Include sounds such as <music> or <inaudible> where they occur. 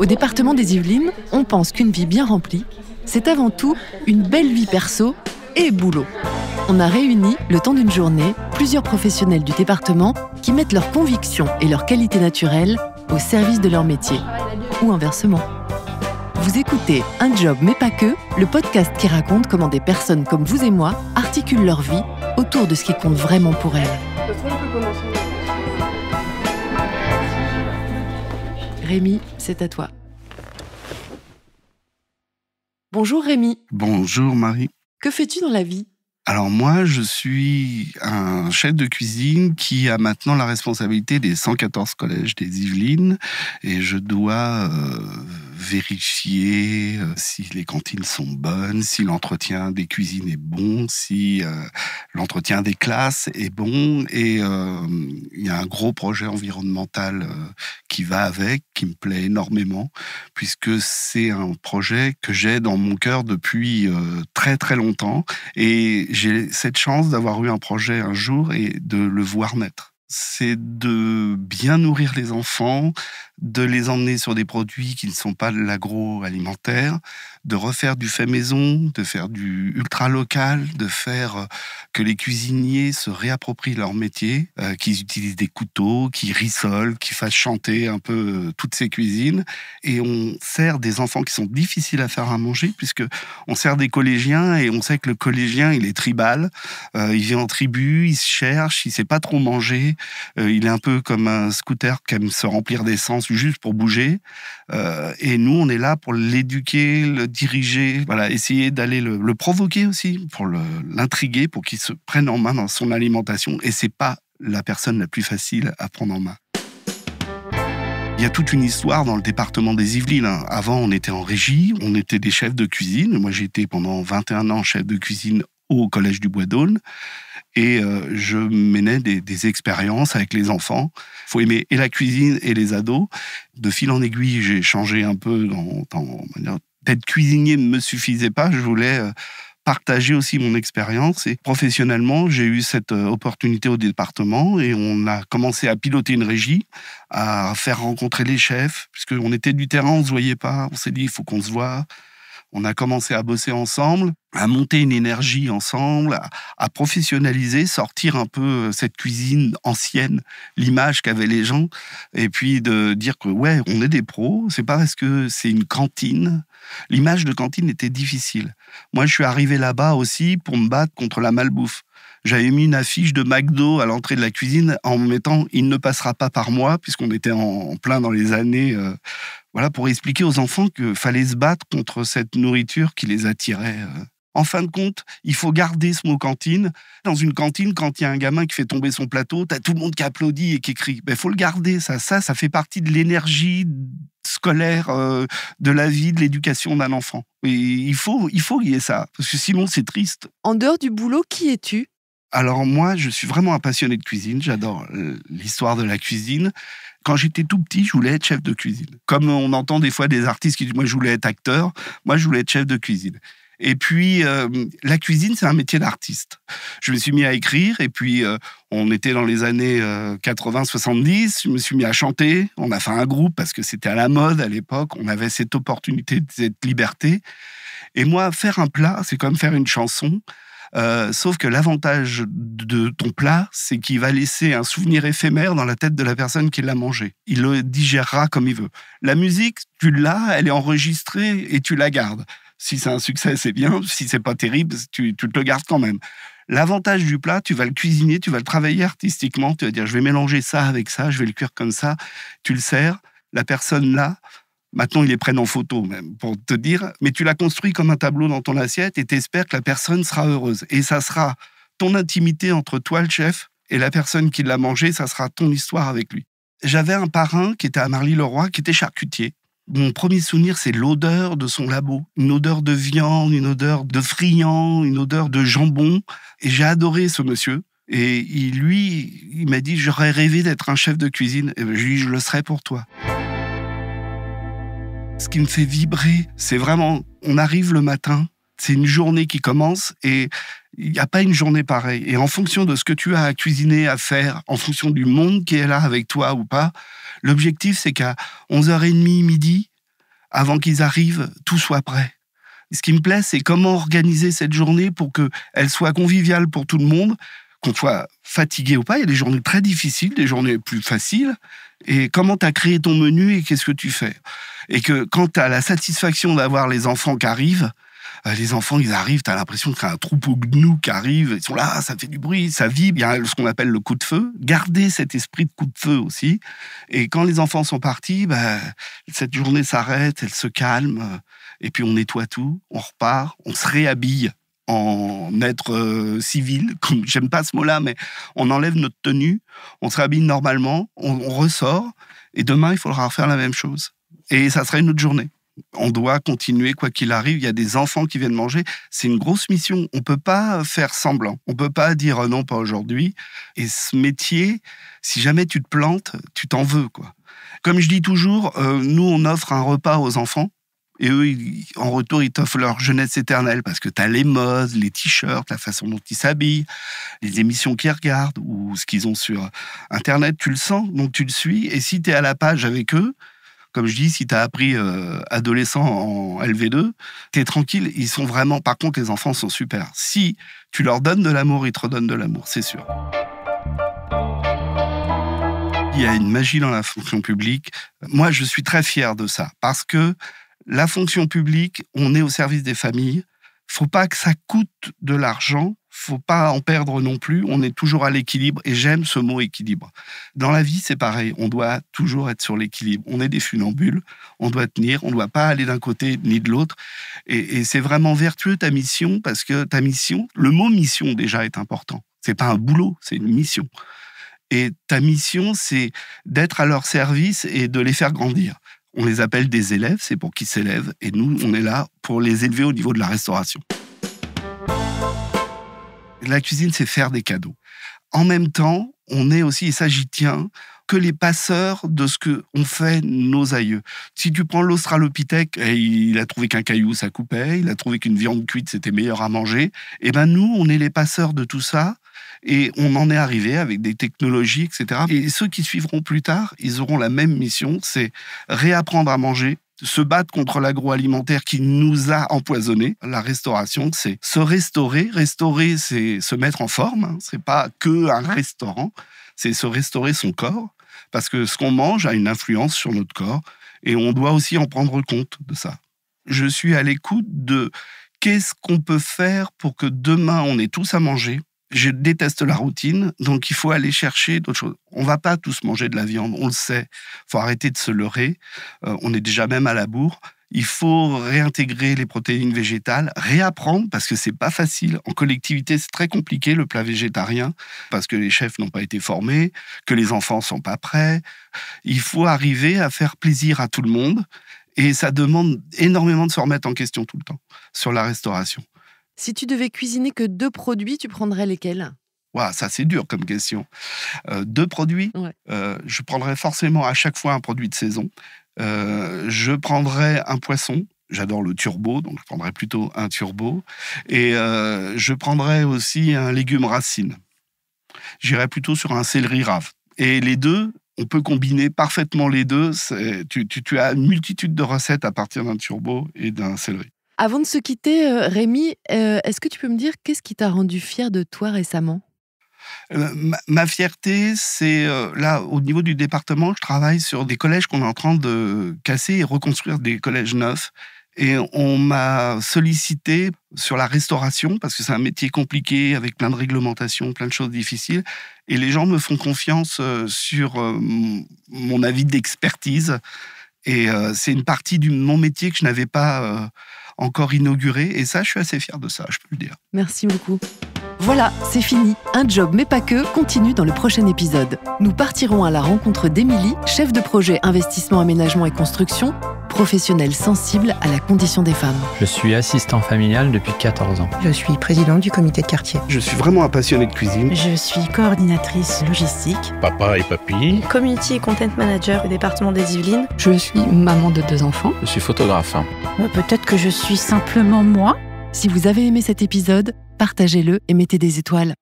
Au département des Yvelines, on pense qu'une vie bien remplie, c'est avant tout une belle vie perso et boulot. On a réuni, le temps d'une journée, plusieurs professionnels du département qui mettent leurs convictions et leurs qualités naturelles au service de leur métier, ou inversement. Vous écoutez Un job mais pas que, le podcast qui raconte comment des personnes comme vous et moi articulent leur vie autour de ce qui compte vraiment pour elles. Rémi, c'est à toi. Bonjour Rémi. Bonjour Marie. Que fais-tu dans la vie alors moi, je suis un chef de cuisine qui a maintenant la responsabilité des 114 collèges des Yvelines et je dois euh, vérifier euh, si les cantines sont bonnes, si l'entretien des cuisines est bon, si euh, l'entretien des classes est bon. Et euh, il y a un gros projet environnemental qui va avec, qui me plaît énormément, puisque c'est un projet que j'ai dans mon cœur depuis très très longtemps. Et j'ai cette chance d'avoir eu un projet un jour et de le voir naître c'est de bien nourrir les enfants, de les emmener sur des produits qui ne sont pas de l'agroalimentaire, de refaire du fait maison, de faire du ultra local, de faire euh, que les cuisiniers se réapproprient leur métier, euh, qu'ils utilisent des couteaux, qu'ils rissolent, qu'ils fassent chanter un peu euh, toutes ces cuisines. Et on sert des enfants qui sont difficiles à faire à manger, puisque on sert des collégiens et on sait que le collégien, il est tribal, il vient en tribu, il se cherche, il sait pas trop manger, il est un peu comme un scooter qui aime se remplir d'essence juste pour bouger. Euh, et nous, on est là pour l'éduquer, le diriger, voilà, essayer d'aller le, provoquer aussi, pour l'intriguer, pour qu'il se prenne en main dans son alimentation. Et c'est pas la personne la plus facile à prendre en main. Il y a toute une histoire dans le département des Yvelines. Hein. Avant, on était en régie, on était des chefs de cuisine. Moi, j'ai été pendant 21 ans chef de cuisine au Collège du Bois d'Aulne et euh, je menais des, expériences avec les enfants. Il faut aimer et la cuisine et les ados. De fil en aiguille, j'ai changé un peu dans, dans D'être cuisinier ne me suffisait pas, je voulais euh, partager aussi mon expérience. Et professionnellement, j'ai eu cette euh, opportunité au département et on a commencé à piloter une régie, à faire rencontrer les chefs, puisqu'on était du terrain, on ne se voyait pas. On s'est dit, il faut qu'on se voit on a commencé à bosser ensemble, à monter une énergie ensemble, à, professionnaliser, sortir un peu euh, cette cuisine ancienne, l'image qu'avaient les gens, et puis de dire que ouais, on est des pros, c'est pas parce que c'est une cantine. L'image de cantine était difficile. Moi, je suis arrivé là-bas aussi pour me battre contre la malbouffe. J'avais mis une affiche de McDo à l'entrée de la cuisine en mettant Il ne passera pas par moi, puisqu'on était en, plein dans les années euh, voilà pour expliquer aux enfants qu'il fallait se battre contre cette nourriture qui les attirait. Euh. En fin de compte, il faut garder ce mot cantine. Dans une cantine, quand il y a un gamin qui fait tomber son plateau, tu as tout le monde qui applaudit et qui crie. Il ben, faut le garder, ça. Ça, ça fait partie de l'énergie scolaire, euh, de la vie, de l'éducation d'un enfant. Et il faut, il faut y ait ça, parce que sinon, c'est triste. En dehors du boulot, qui es-tu alors moi, je suis vraiment un passionné de cuisine. J'adore euh, l'histoire de la cuisine. Quand j'étais tout petit, je voulais être chef de cuisine. Comme on entend des fois des artistes qui disent moi je voulais être acteur, moi je voulais être chef de cuisine. Et puis, euh, la cuisine, c'est un métier d'artiste. Je me suis mis à écrire, et puis, euh, on était dans les années 80-70, je me suis mis à chanter, on a fait un groupe parce que c'était à la mode à l'époque, on avait cette opportunité, cette liberté. Et moi, faire un plat, c'est comme faire une chanson, euh, sauf que l'avantage de ton plat, c'est qu'il va laisser un souvenir éphémère dans la tête de la personne qui l'a mangé. Il le digérera comme il veut. La musique, tu l'as, elle est enregistrée et tu la gardes. Si c'est un succès, c'est bien. Si c'est pas terrible, tu, te le gardes quand même. L'avantage du plat, tu vas le cuisiner, tu vas le travailler artistiquement. Tu vas dire, je vais mélanger ça avec ça, je vais le cuire comme ça. Tu le sers. La personne l'a. Maintenant, ils les prennent en photo même pour te dire, mais tu l'as construit comme un tableau dans ton assiette et t'espères que la personne sera heureuse. Et ça sera ton intimité entre toi, le chef, et la personne qui l'a mangé, ça sera ton histoire avec lui. J'avais un parrain qui était à Marly-le-Roi, qui était charcutier. Mon premier souvenir, c'est l'odeur de son labo. Une odeur de viande, une odeur de friand, une odeur de jambon. Et j'ai adoré ce monsieur. Et il, lui, il m'a dit, j'aurais rêvé d'être un chef de cuisine. Et je le serai pour toi. Ce qui me fait vibrer, c'est vraiment, on arrive le matin, c'est une journée qui commence et il n'y a pas une journée pareille. Et en fonction de ce que tu as à cuisiner, à faire, en fonction du monde qui est là avec toi ou pas, l'objectif c'est qu'à 11h30, midi, avant qu'ils arrivent, tout soit prêt. Ce qui me plaît, c'est comment organiser cette journée pour qu'elle soit conviviale pour tout le monde, qu'on soit fatigué ou pas. Il y a des journées très difficiles, des journées plus faciles, et comment tu as créé ton menu et qu'est-ce que tu fais. Et que quand tu as la satisfaction d'avoir les enfants qui arrivent, euh, les enfants, ils arrivent, tu as l'impression que a un troupeau gnou qui arrive, ils sont là, ça fait du bruit, ça vibre, il y a ce qu'on appelle le coup de feu. Gardez cet esprit de coup de feu aussi. Et quand les enfants sont partis, bah, cette journée s'arrête, elle se calme, euh, et puis on nettoie tout, on repart, on se réhabille en être euh, civil, <laughs> comme j'aime pas ce mot-là, mais on enlève notre tenue, on se réhabille normalement, on, ressort, et demain il faudra refaire la même chose. Et ça sera une autre journée. On doit continuer quoi qu'il arrive. Il y a des enfants qui viennent manger. C'est une grosse mission. On peut pas faire semblant. On peut pas dire euh, non pas aujourd'hui. Et ce métier, si jamais tu te plantes, tu t'en veux quoi. Comme je dis toujours, euh, nous on offre un repas aux enfants et eux, en retour, ils t'offrent leur jeunesse éternelle parce que tu as les modes, les t-shirts, la façon dont ils s'habillent, les émissions qu'ils regardent ou ce qu'ils ont sur Internet. Tu le sens, donc tu le suis. Et si tu es à la page avec eux, comme je dis, si tu as appris euh, adolescent en LV2, tu es tranquille. Ils sont vraiment, par contre, les enfants sont super. Si tu leur donnes de l'amour, ils te redonnent de l'amour, c'est sûr. Il y a une magie dans la fonction publique. Moi, je suis très fier de ça parce que la fonction publique, on est au service des familles. Faut pas que ça coûte de l'argent. Faut pas en perdre non plus. On est toujours à l'équilibre et j'aime ce mot équilibre. Dans la vie, c'est pareil. On doit toujours être sur l'équilibre. On est des funambules. On doit tenir. On ne doit pas aller d'un côté ni de l'autre. Et, c'est vraiment vertueux ta mission parce que ta mission, le mot mission déjà est important. C'est pas un boulot, c'est une mission. Et ta mission, c'est d'être à leur service et de les faire grandir. On les appelle des élèves, c'est pour qu'ils s'élèvent, et nous, on est là pour les élever au niveau de la restauration. La cuisine, c'est faire des cadeaux. En même temps, on est aussi, et ça j'y tiens, que les passeurs de ce que fait nos aïeux. Si tu prends l'Australopithèque, et eh, il a trouvé qu'un caillou ça coupait, il a trouvé qu'une viande cuite c'était meilleur à manger, et eh ben nous on est les passeurs de tout ça et on en est arrivé avec des technologies, etc. Et ceux qui suivront plus tard, ils auront la même mission, c'est réapprendre à manger, se battre contre l'agroalimentaire qui nous a empoisonné. La restauration, c'est se restaurer. Restaurer, c'est se mettre en forme. Hein. Ce n'est pas que un restaurant. C'est se restaurer son corps. Parce que ce qu'on mange a une influence sur notre corps. Et on doit aussi en prendre compte de ça. Je suis à l'écoute de qu'est-ce qu'on peut faire pour que demain on ait tous à manger je déteste la routine, donc il faut aller chercher d'autres choses. On va pas tous manger de la viande, on le sait. faut arrêter de se leurrer. Euh, on est déjà même à la bourre. Il faut réintégrer les protéines végétales, réapprendre parce que c'est pas facile. En collectivité, c'est très compliqué le plat végétarien parce que les chefs n'ont pas été formés, que les enfants sont pas prêts. Il faut arriver à faire plaisir à tout le monde et ça demande énormément de se remettre en question tout le temps sur la restauration. Si tu devais cuisiner que deux produits, tu prendrais lesquels ça c'est dur comme question. Euh, deux produits, euh, je prendrais forcément à chaque fois un produit de saison. Euh, je prendrais un poisson. J'adore le turbo, donc je prendrais plutôt un turbo. Et je prendrais aussi un légume racine. J'irais plutôt sur un céleri rave. Et les deux, on peut combiner parfaitement les deux. Tu, tu, as une multitude de recettes à partir d'un turbo et d'un céleri. Avant de se quitter, euh, Rémi, euh, est-ce que tu peux me dire qu'est-ce qui t'a rendu fier de toi récemment euh, Ma, fierté, c'est là, au niveau du département, je travaille sur des collèges qu'on est en train de casser et reconstruire des collèges neufs. Et on m'a sollicité sur la restauration, parce que c'est un métier compliqué, avec plein de réglementations, plein de choses difficiles. Et les gens me font confiance sur mon avis d'expertise. Et c'est une partie de mon métier que je n'avais pas encore inauguré. Et ça, je suis assez fier de ça, je peux le dire. Merci beaucoup. Voilà, c'est fini. Un job, mais pas que, continue dans le prochain épisode. Nous partirons à la rencontre d'Émilie, chef de projet investissement, aménagement et construction, professionnel sensible à la condition des femmes. Je suis assistant familial depuis 14 ans. Je suis président du comité de quartier. Je suis vraiment un passionné de cuisine. Je suis coordinatrice logistique. Papa et papy. Community et content manager au département des Yvelines. Je suis maman de deux enfants. Je suis photographe. Euh, peut-être que je suis simplement moi. Si vous avez aimé cet épisode, partagez-le et mettez des étoiles.